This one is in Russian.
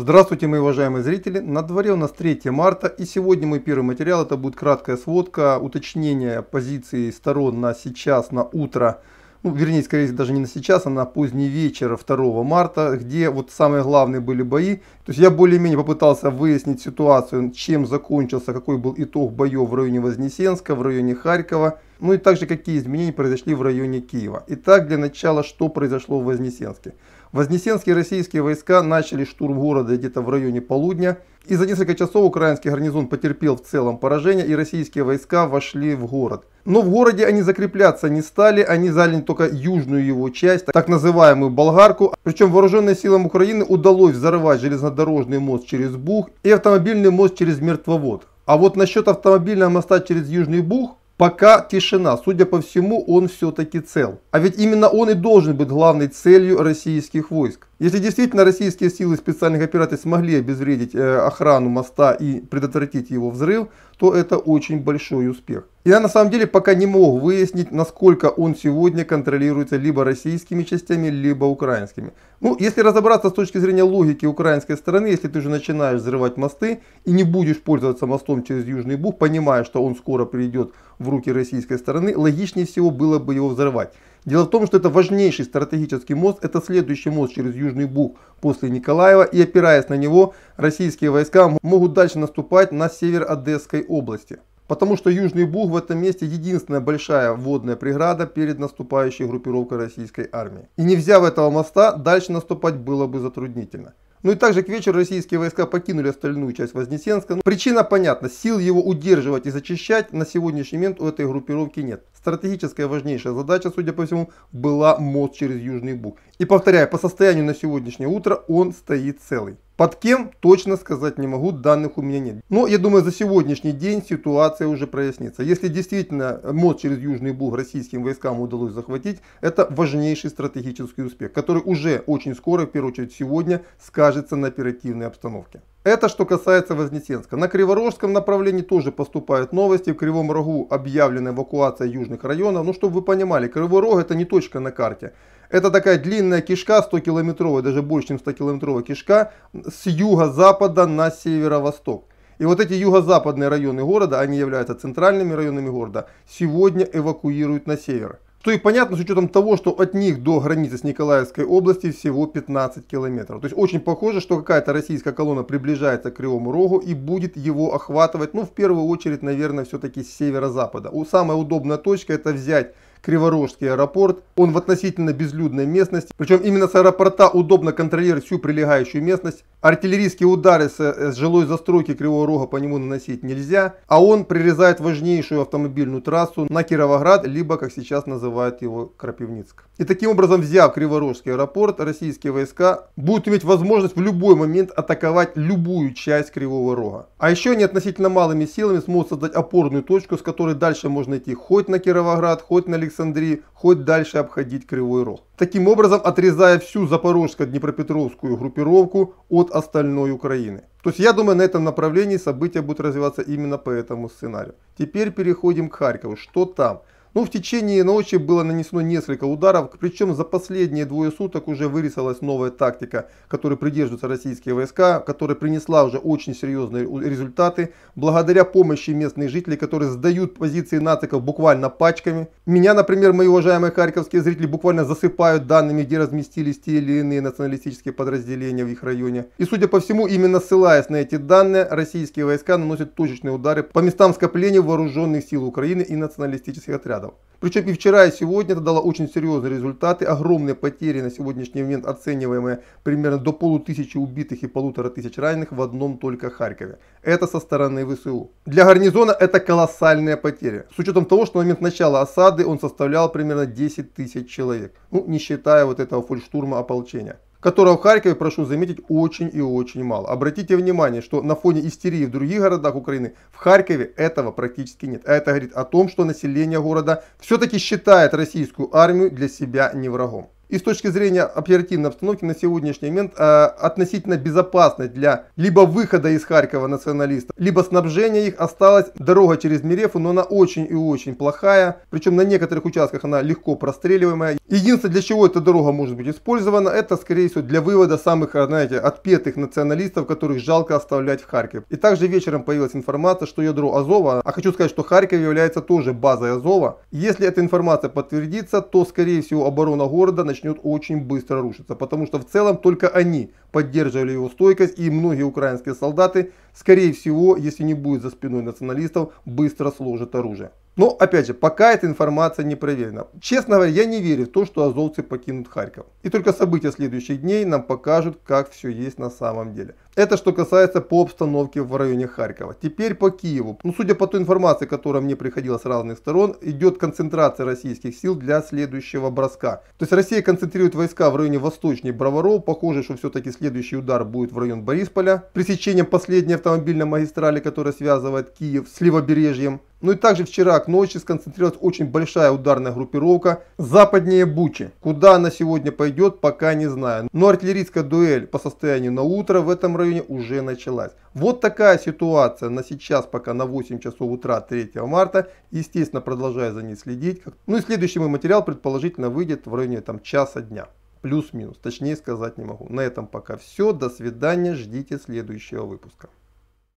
Здравствуйте, мои уважаемые зрители! На дворе у нас 3 марта и сегодня мой первый материал. Это будет краткая сводка, уточнение позиции сторон на сейчас, на утро. Ну, вернее, скорее всего, даже не на сейчас, а на поздний вечер 2 марта, где вот самые главные были бои. То есть я более-менее попытался выяснить ситуацию, чем закончился, какой был итог боев в районе Вознесенска, в районе Харькова. Ну и также, какие изменения произошли в районе Киева. Итак, для начала, что произошло в Вознесенске. Вознесенские российские войска начали штурм города где-то в районе полудня. И за несколько часов украинский гарнизон потерпел в целом поражение, и российские войска вошли в город. Но в городе они закрепляться не стали, они заняли только южную его часть, так называемую Болгарку. Причем вооруженным силам Украины удалось взорвать железнодорожный мост через Бух и автомобильный мост через Мертвовод. А вот насчет автомобильного моста через Южный Бух Пока тишина. Судя по всему, он все-таки цел. А ведь именно он и должен быть главной целью российских войск. Если действительно российские силы специальных операций смогли обезвредить э, охрану моста и предотвратить его взрыв, то это очень большой успех. Я на самом деле пока не мог выяснить, насколько он сегодня контролируется либо российскими частями, либо украинскими. Ну, если разобраться с точки зрения логики украинской стороны, если ты же начинаешь взрывать мосты и не будешь пользоваться мостом через Южный Бух, понимая, что он скоро придет в руки российской стороны, логичнее всего было бы его взорвать. Дело в том, что это важнейший стратегический мост, это следующий мост через Южный Буг после Николаева, и опираясь на него, российские войска могут дальше наступать на север Одесской области. Потому что Южный Буг в этом месте единственная большая водная преграда перед наступающей группировкой российской армии. И не взяв этого моста, дальше наступать было бы затруднительно. Ну и также к вечеру российские войска покинули остальную часть Вознесенска. Но ну, причина понятна, сил его удерживать и зачищать на сегодняшний момент у этой группировки нет. Стратегическая важнейшая задача, судя по всему, была мост через Южный Буг. И повторяю, по состоянию на сегодняшнее утро он стоит целый. Под кем, точно сказать не могу, данных у меня нет. Но я думаю, за сегодняшний день ситуация уже прояснится. Если действительно мост через Южный Буг российским войскам удалось захватить, это важнейший стратегический успех, который уже очень скоро, в первую очередь сегодня, скажется на оперативной обстановке. Это что касается Вознесенска. На Криворожском направлении тоже поступают новости. В Кривом Рогу объявлена эвакуация южных районов. Ну, чтобы вы понимали, Кривой Рог это не точка на карте. Это такая длинная кишка, 100-километровая, даже больше, чем 100-километровая кишка, с юго-запада на северо-восток. И вот эти юго-западные районы города, они являются центральными районами города, сегодня эвакуируют на север. Что и понятно с учетом того, что от них до границы с Николаевской области всего 15 километров. То есть очень похоже, что какая-то российская колонна приближается к Кривому Рогу и будет его охватывать, ну в первую очередь, наверное, все-таки с северо-запада. Самая удобная точка это взять Криворожский аэропорт. Он в относительно безлюдной местности. Причем именно с аэропорта удобно контролировать всю прилегающую местность. Артиллерийские удары с, э, с жилой застройки Кривого Рога по нему наносить нельзя, а он прирезает важнейшую автомобильную трассу на Кировоград, либо, как сейчас называют его, Крапивницк. И таким образом, взяв Криворожский аэропорт, российские войска будут иметь возможность в любой момент атаковать любую часть Кривого Рога. А еще они относительно малыми силами смогут создать опорную точку, с которой дальше можно идти хоть на Кировоград, хоть на Александрии, хоть дальше обходить Кривой Рог таким образом отрезая всю запорожско-днепропетровскую группировку от остальной Украины. То есть я думаю, на этом направлении события будут развиваться именно по этому сценарию. Теперь переходим к Харькову. Что там? Ну, в течение ночи было нанесено несколько ударов, причем за последние двое суток уже вырисовалась новая тактика, которой придерживаются российские войска, которая принесла уже очень серьезные результаты. Благодаря помощи местных жителей, которые сдают позиции нациков буквально пачками. Меня, например, мои уважаемые харьковские зрители буквально засыпают данными, где разместились те или иные националистические подразделения в их районе. И, судя по всему, именно ссылаясь на эти данные, российские войска наносят точечные удары по местам скопления вооруженных сил Украины и националистических отрядов. Причем и вчера, и сегодня это дало очень серьезные результаты. Огромные потери на сегодняшний момент оцениваемые примерно до полутысячи убитых и полутора тысяч раненых в одном только Харькове. Это со стороны ВСУ. Для гарнизона это колоссальные потери, С учетом того, что на момент начала осады он составлял примерно 10 тысяч человек. Ну, не считая вот этого фольштурма ополчения которого в Харькове, прошу заметить, очень и очень мало. Обратите внимание, что на фоне истерии в других городах Украины, в Харькове этого практически нет. А это говорит о том, что население города все-таки считает российскую армию для себя не врагом. И с точки зрения оперативной обстановки на сегодняшний момент э, относительно безопасной для либо выхода из Харькова националистов, либо снабжения их осталась дорога через Мерефу, но она очень и очень плохая. Причем на некоторых участках она легко простреливаемая. Единственное, для чего эта дорога может быть использована, это, скорее всего, для вывода самых, э, знаете, отпетых националистов, которых жалко оставлять в Харькове. И также вечером появилась информация, что ядро Азова, а хочу сказать, что Харьков является тоже базой Азова. Если эта информация подтвердится, то, скорее всего, оборона города начнет начнет очень быстро рушиться, потому что в целом только они поддерживали его стойкость, и многие украинские солдаты, скорее всего, если не будет за спиной националистов, быстро сложат оружие. Но, опять же, пока эта информация не проверена. Честно говоря, я не верю в то, что азовцы покинут Харьков. И только события следующих дней нам покажут, как все есть на самом деле. Это что касается по обстановке в районе Харькова. Теперь по Киеву. Ну, судя по той информации, которая мне приходила с разных сторон, идет концентрация российских сил для следующего броска. То есть Россия концентрирует войска в районе Восточной Броваров. Похоже, что все-таки следующий удар будет в район Борисполя. Пресечением последней автомобильной магистрали, которая связывает Киев с левобережьем. Ну и также вчера к ночи сконцентрировалась очень большая ударная группировка западнее Бучи. Куда она сегодня пойдет, пока не знаю. Но артиллерийская дуэль по состоянию на утро в этом районе районе уже началась. Вот такая ситуация на сейчас, пока на 8 часов утра 3 марта. Естественно, продолжаю за ней следить. Ну и следующий мой материал предположительно выйдет в районе там, часа дня. Плюс-минус, точнее сказать не могу. На этом пока все. До свидания, ждите следующего выпуска.